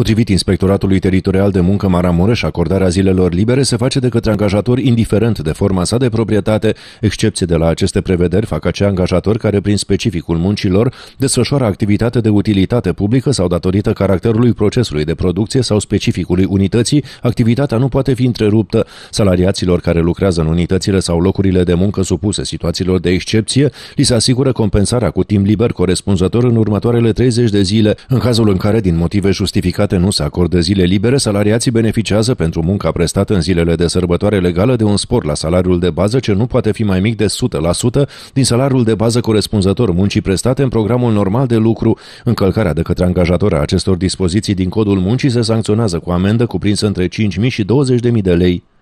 Potrivit Inspectoratului Teritorial de Muncă Maramureș, acordarea zilelor libere se face de către angajator indiferent de forma sa de proprietate. Excepție de la aceste prevederi fac acei angajatori care, prin specificul muncilor, desfășoară activitate de utilitate publică sau datorită caracterului procesului de producție sau specificului unității, activitatea nu poate fi întreruptă. Salariaților care lucrează în unitățile sau locurile de muncă supuse situațiilor de excepție, li se asigură compensarea cu timp liber corespunzător în următoarele 30 de zile, în cazul în care, din motive justificate, păcate nu se acordă zile libere, salariații beneficiază pentru munca prestată în zilele de sărbătoare legală de un spor la salariul de bază ce nu poate fi mai mic de 100% din salariul de bază corespunzător muncii prestate în programul normal de lucru. Încălcarea de către angajator a acestor dispoziții din codul muncii se sancționează cu amendă cuprinsă între 5.000 și 20.000 de lei.